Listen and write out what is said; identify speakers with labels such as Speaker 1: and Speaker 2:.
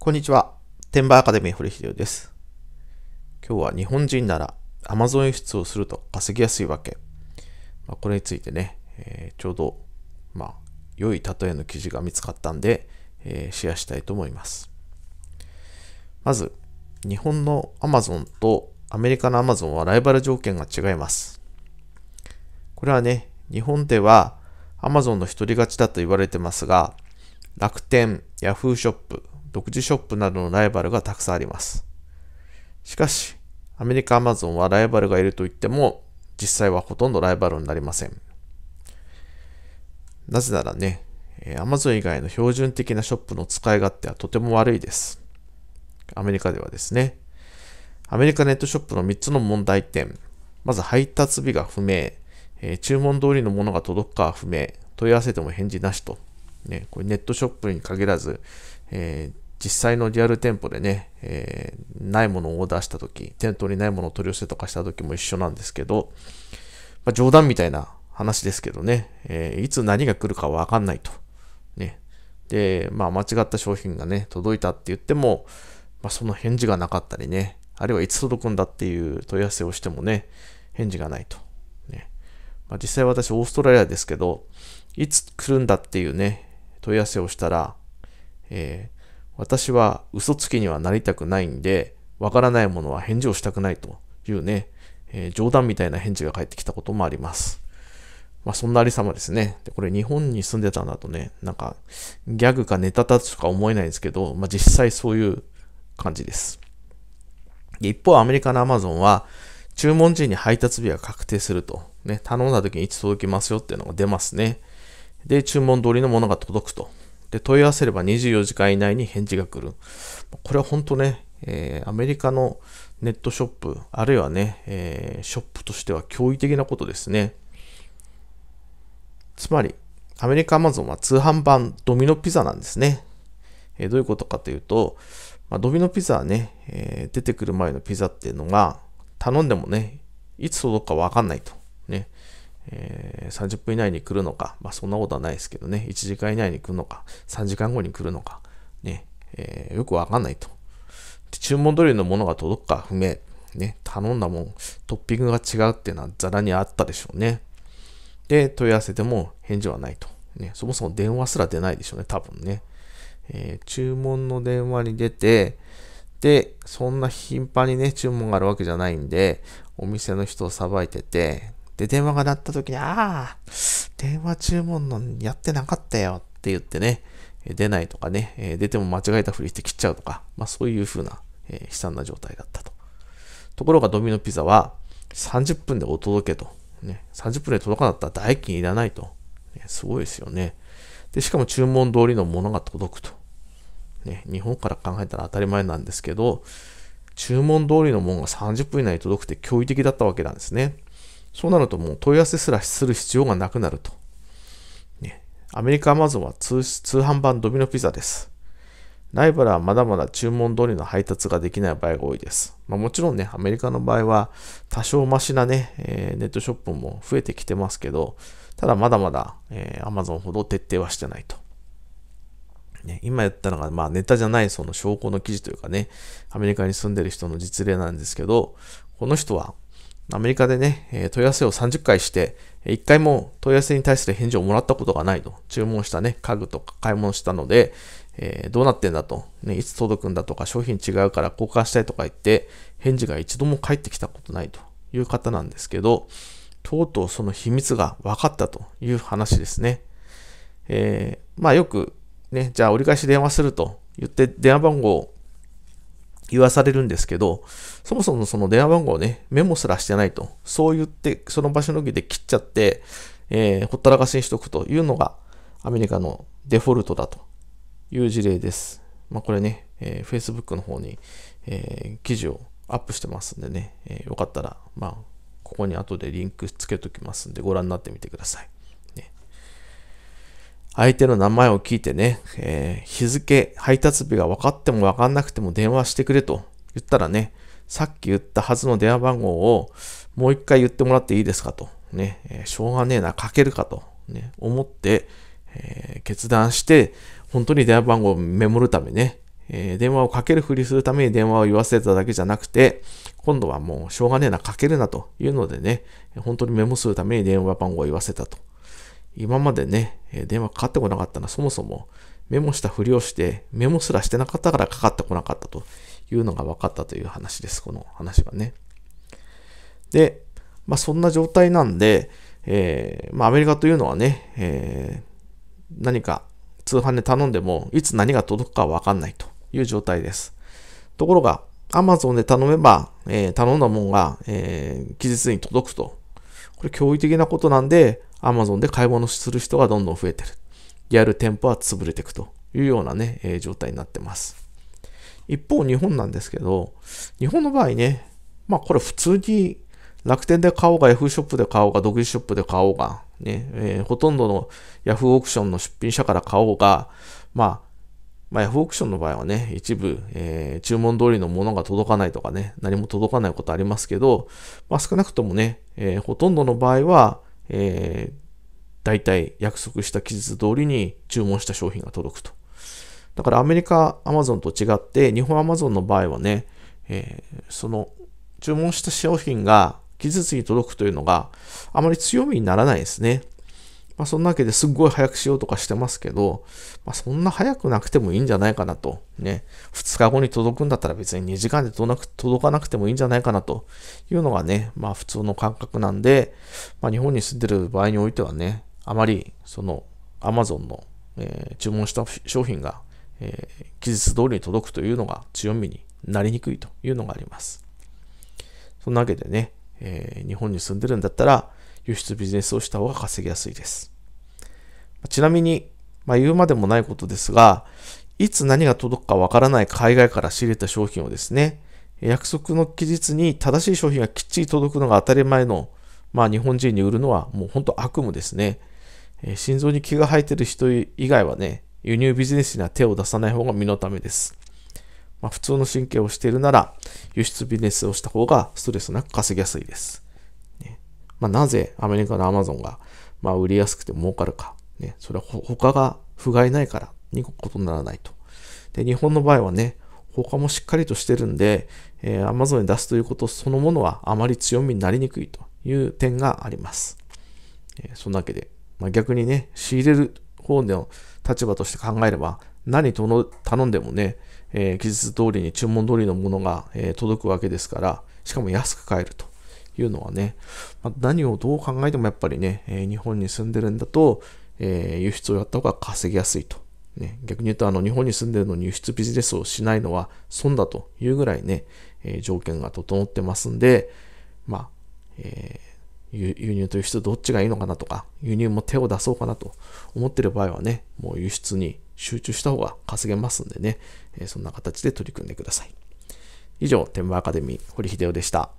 Speaker 1: こんにちは。天馬アカデミー堀秀夫です。今日は日本人なら Amazon 輸出をすると稼ぎやすいわけ。まあ、これについてね、えー、ちょうど、まあ、良い例えの記事が見つかったんで、えー、シェアしたいと思います。まず、日本の Amazon とアメリカの Amazon はライバル条件が違います。これはね、日本では Amazon の一人勝ちだと言われてますが、楽天、ヤフーショップ、独自ショップなどのライバルがたくさんあります。しかし、アメリカ Amazon はライバルがいると言っても、実際はほとんどライバルになりません。なぜならね、Amazon 以外の標準的なショップの使い勝手はとても悪いです。アメリカではですね。アメリカネットショップの3つの問題点。まず配達日が不明。えー、注文通りのものが届くかは不明。問い合わせても返事なしと。ね、これネットショップに限らず、えー、実際のリアル店舗でね、えー、ないものをオーダーした時、店頭にないものを取り寄せとかした時も一緒なんですけど、まあ、冗談みたいな話ですけどね、えー、いつ何が来るかわかんないと。ね。で、まあ間違った商品がね、届いたって言っても、まあその返事がなかったりね、あるいはいつ届くんだっていう問い合わせをしてもね、返事がないと。ね。まあ実際私オーストラリアですけど、いつ来るんだっていうね、問い合わせをしたら、え私は嘘つきにはなりたくないんで、わからないものは返事をしたくないというね、えー、冗談みたいな返事が返ってきたこともあります。まあそんなありさまですね。で、これ日本に住んでたんだとね、なんかギャグかネタ立つとか思えないんですけど、まあ実際そういう感じです。で一方アメリカのアマゾンは注文時に配達日が確定すると。ね、頼んだ時にいつ届きますよっていうのが出ますね。で、注文通りのものが届くと。で、問い合わせれば24時間以内に返事が来る。これは本当ね、えー、アメリカのネットショップ、あるいはね、えー、ショップとしては驚異的なことですね。つまり、アメリカアマゾンは通販版ドミノピザなんですね。えー、どういうことかというと、まあ、ドミノピザはね、えー、出てくる前のピザっていうのが、頼んでもね、いつ届くかわかんないと。ね。えー、30分以内に来るのか、まあ、そんなことはないですけどね、1時間以内に来るのか、3時間後に来るのか、ね、えー、よくわかんないと。注文通りのものが届くか不明。ね、頼んだもん、トッピングが違うっていうのはザラにあったでしょうね。で、問い合わせても返事はないと。ね、そもそも電話すら出ないでしょうね、多分ね。えー、注文の電話に出て、で、そんな頻繁にね、注文があるわけじゃないんで、お店の人をさばいてて、で、電話が鳴った時に、ああ、電話注文のやってなかったよって言ってね、出ないとかね、出ても間違えたふりして切っちゃうとか、まあそういう風な、えー、悲惨な状態だったと。ところがドミノピザは30分でお届けと。ね、30分で届かなかったら代金いらないと、ね。すごいですよね。で、しかも注文通りのものが届くと。ね、日本から考えたら当たり前なんですけど、注文通りのものが30分以内に届くって驚異的だったわけなんですね。そうなるともう問い合わせすらする必要がなくなると。ね、アメリカアマゾンは通販版ドミノピザです。ライバルはまだまだ注文通りの配達ができない場合が多いです。まあ、もちろんね、アメリカの場合は多少マシなね、えー、ネットショップも増えてきてますけど、ただまだまだ、えー、Amazon ほど徹底はしてないと。ね、今やったのが、まあ、ネタじゃないその証拠の記事というかね、アメリカに住んでる人の実例なんですけど、この人はアメリカでね、え問い合わせを30回して、1回も問い合わせに対する返事をもらったことがないと、注文したね、家具とか買い物したので、えー、どうなってんだと、ね、いつ届くんだとか、商品違うから交換したいとか言って、返事が一度も返ってきたことないという方なんですけど、とうとうその秘密が分かったという話ですね。えー、まあよく、ね、じゃあ折り返し電話すると言って電話番号を言わされるんですけど、そもそもその電話番号をね、メモすらしてないと、そう言って、その場所のぎで切っちゃって、えー、ほったらかしにしとくというのが、アメリカのデフォルトだという事例です。まあ、これね、えー、Facebook の方に、えー、記事をアップしてますんでね、えー、よかったら、まあ、ここに後でリンクつけときますんで、ご覧になってみてください。相手の名前を聞いてね、えー、日付、配達日が分かっても分かんなくても電話してくれと言ったらね、さっき言ったはずの電話番号をもう一回言ってもらっていいですかと。ね、えー、しょうがねえな、書けるかと、ね、思って、えー、決断して、本当に電話番号をメモるためね、えー、電話をかけるふりするために電話を言わせただけじゃなくて、今度はもうしょうがねえな、かけるなというのでね、本当にメモするために電話番号を言わせたと今までね、電話かかってこなかったのはそもそもメモしたふりをしてメモすらしてなかったからかかってこなかったというのが分かったという話です、この話はね。で、まあそんな状態なんで、えー、まあアメリカというのはね、えー、何か通販で頼んでもいつ何が届くか分かんないという状態です。ところが、アマゾンで頼めば、えー、頼んだもんが、えー、期日に届くとこれ驚異的なことなんで、Amazon で買い物する人がどんどん増えてる。リアル店舗は潰れていくというようなね、えー、状態になってます。一方、日本なんですけど、日本の場合ね、まあこれ普通に楽天で買おうがヤフーショップで買おうが独自ショップで買おうが、ね、えー、ほとんどの Yahoo オークションの出品者から買おうが、まあまあ、F オークションの場合はね、一部、えー、注文通りのものが届かないとかね、何も届かないことありますけど、まあ、少なくともね、えー、ほとんどの場合は、えー、大体約束した期日通りに注文した商品が届くと。だからアメリカ Amazon と違って、日本アマゾンの場合はね、えー、その注文した商品が期日に届くというのがあまり強みにならないですね。まあ、そんなわけですっごい早くしようとかしてますけど、まあ、そんな早くなくてもいいんじゃないかなと。ね。2日後に届くんだったら別に2時間で届かなくてもいいんじゃないかなというのがね、まあ普通の感覚なんで、まあ日本に住んでる場合においてはね、あまりその Amazon の、えー、注文した商品が、えー、期日通りに届くというのが強みになりにくいというのがあります。そんなわけでね、えー、日本に住んでるんだったら、輸出ビジネスをした方が稼ぎやすいです。ちなみに、まあ、言うまでもないことですが、いつ何が届くかわからない海外から仕入れた商品をですね、約束の期日に正しい商品がきっちり届くのが当たり前の、まあ、日本人に売るのはもう本当悪夢ですね。え心臓に気が生えてる人以外はね、輸入ビジネスには手を出さない方が身のためです。まあ、普通の神経をしているなら、輸出ビジネスをした方がストレスなく稼ぎやすいです。まあ、なぜアメリカのアマゾンが、まあ、売りやすくて儲かるか。ね、それは他が不甲斐ないからに異ならないと。で、日本の場合はね、他もしっかりとしてるんで、えー、Amazon に出すということそのものはあまり強みになりにくいという点があります。えー、そんなわけで、まあ、逆にね、仕入れる方の立場として考えれば、何頼んでもね、えー、期日通りに注文通りのものが、えー、届くわけですから、しかも安く買えると。いうのはね、まあ、何をどう考えてもやっぱりね、えー、日本に住んでるんだと、えー、輸出をやった方が稼ぎやすいと。ね、逆に言うとあの日本に住んでるのに輸出ビジネスをしないのは損だというぐらいね、えー、条件が整ってますんで、まあ、えー、輸入と輸出どっちがいいのかなとか、輸入も手を出そうかなと思ってる場合はね、もう輸出に集中した方が稼げますんでね、えー、そんな形で取り組んでください。以上、天馬アカデミー、堀秀夫でした。